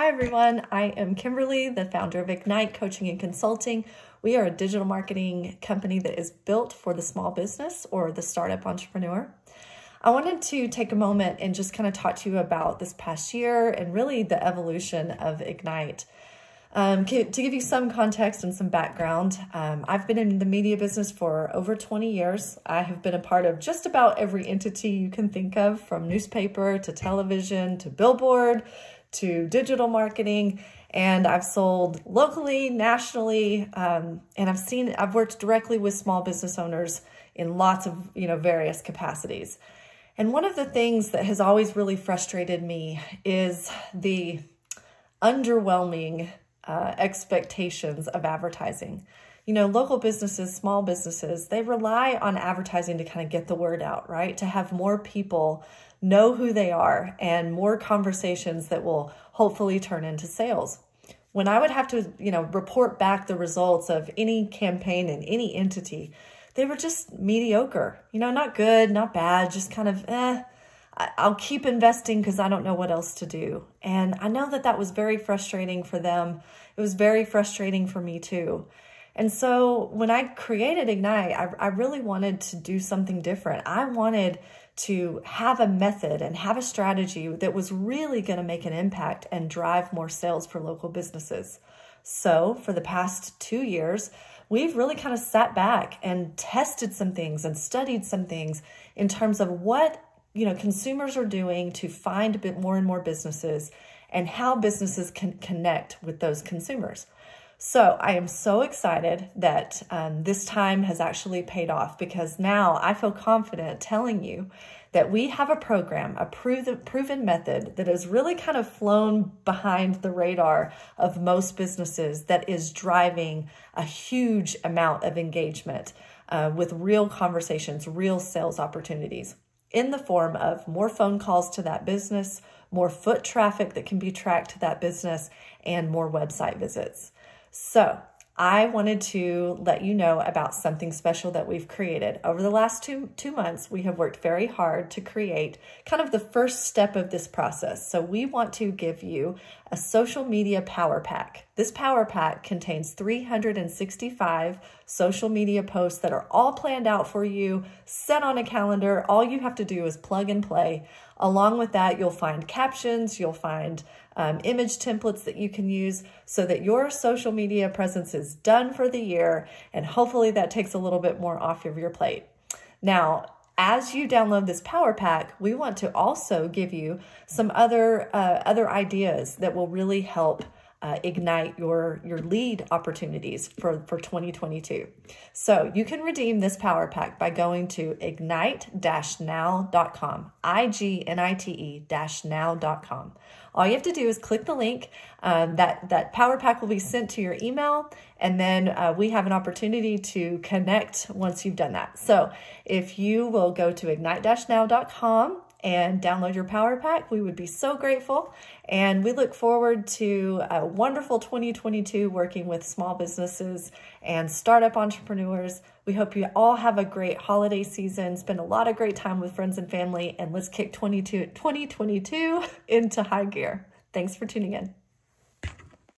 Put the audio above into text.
Hi, everyone. I am Kimberly, the founder of Ignite Coaching and Consulting. We are a digital marketing company that is built for the small business or the startup entrepreneur. I wanted to take a moment and just kind of talk to you about this past year and really the evolution of Ignite. Um, to give you some context and some background, um, I've been in the media business for over 20 years. I have been a part of just about every entity you can think of, from newspaper to television to billboard to digital marketing. And I've sold locally, nationally, um, and I've seen, I've worked directly with small business owners in lots of, you know, various capacities. And one of the things that has always really frustrated me is the underwhelming uh, expectations of advertising. You know, local businesses, small businesses, they rely on advertising to kind of get the word out, right? To have more people know who they are and more conversations that will hopefully turn into sales. When I would have to, you know, report back the results of any campaign in any entity, they were just mediocre, you know, not good, not bad, just kind of eh I'll keep investing because I don't know what else to do. And I know that that was very frustrating for them. It was very frustrating for me too. And so when I created Ignite, I, I, really wanted to do something different. I wanted to have a method and have a strategy that was really going to make an impact and drive more sales for local businesses. So for the past two years, we've really kind of sat back and tested some things and studied some things in terms of what you know consumers are doing to find a bit more and more businesses and how businesses can connect with those consumers. So I am so excited that um, this time has actually paid off because now I feel confident telling you that we have a program, a proven, proven method that has really kind of flown behind the radar of most businesses that is driving a huge amount of engagement uh, with real conversations, real sales opportunities in the form of more phone calls to that business, more foot traffic that can be tracked to that business, and more website visits. So I wanted to let you know about something special that we've created. Over the last two, two months, we have worked very hard to create kind of the first step of this process. So we want to give you a social media power pack. This power pack contains 365 social media posts that are all planned out for you, set on a calendar. All you have to do is plug and play. Along with that, you'll find captions, you'll find um, image templates that you can use so that your social media presence is done for the year. And hopefully that takes a little bit more off of your plate. Now, as you download this power pack, we want to also give you some other uh, other ideas that will really help uh, ignite your, your lead opportunities for, for 2022. So you can redeem this power pack by going to ignite-now.com, I-G-N-I-T-E now.com. All you have to do is click the link. Um, that, that power pack will be sent to your email, and then uh, we have an opportunity to connect once you've done that. So if you will go to ignite-now.com and download your power pack. We would be so grateful. And we look forward to a wonderful 2022 working with small businesses and startup entrepreneurs. We hope you all have a great holiday season. Spend a lot of great time with friends and family. And let's kick 2022 into high gear. Thanks for tuning in.